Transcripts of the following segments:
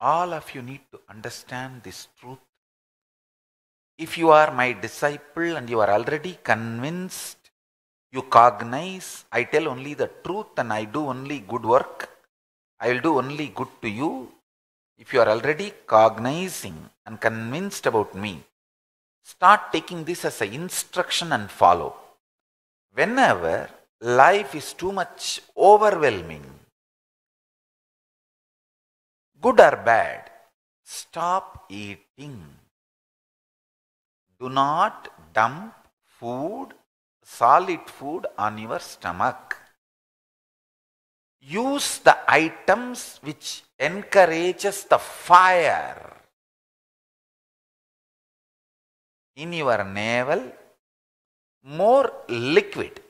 All of you need to understand this truth. If you are my disciple and you are already convinced, you cognize, I tell only the truth and I do only good work, I will do only good to you. If you are already cognizing and convinced about me, start taking this as an instruction and follow. Whenever life is too much overwhelming, good or bad, stop eating. Do not dump food, solid food on your stomach. Use the items which encourages the fire in your navel more liquid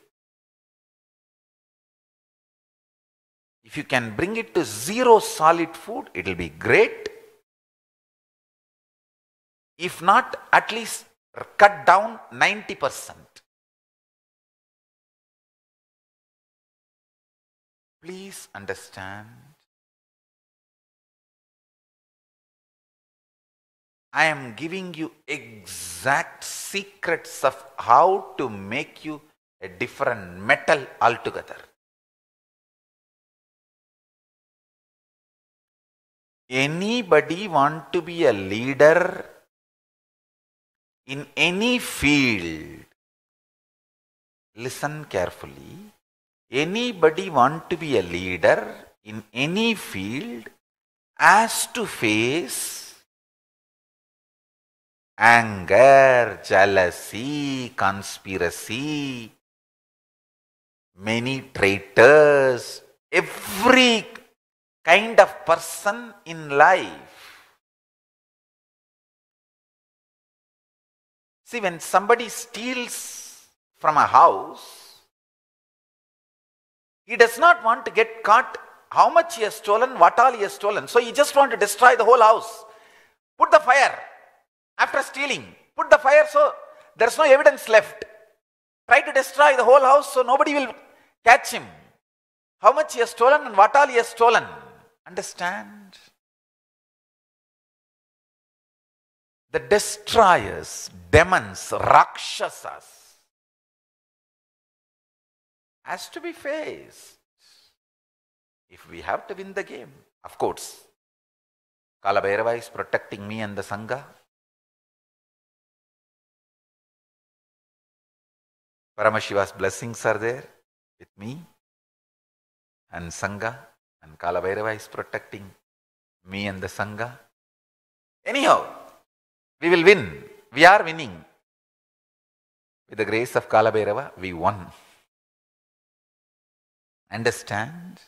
If you can bring it to zero solid food, it will be great. If not, at least cut down 90%. Please understand. I am giving you exact secrets of how to make you a different metal altogether. Anybody want to be a leader in any field? Listen carefully. Anybody want to be a leader in any field has to face anger, jealousy, conspiracy, many traitors, every kind of person in life. See, when somebody steals from a house, he does not want to get caught how much he has stolen, what all he has stolen. So he just wants to destroy the whole house. Put the fire after stealing. Put the fire so there's no evidence left. Try to destroy the whole house so nobody will catch him. How much he has stolen and what all he has stolen. Understand? The destroyers, demons, rakshasas has to be faced if we have to win the game. Of course, Kalabhairava is protecting me and the Sangha. Paramashiva's blessings are there with me and Sangha. And Kalabhairava is protecting me and the Sangha. Anyhow, we will win. We are winning. With the grace of Kalabhairava, we won. Understand?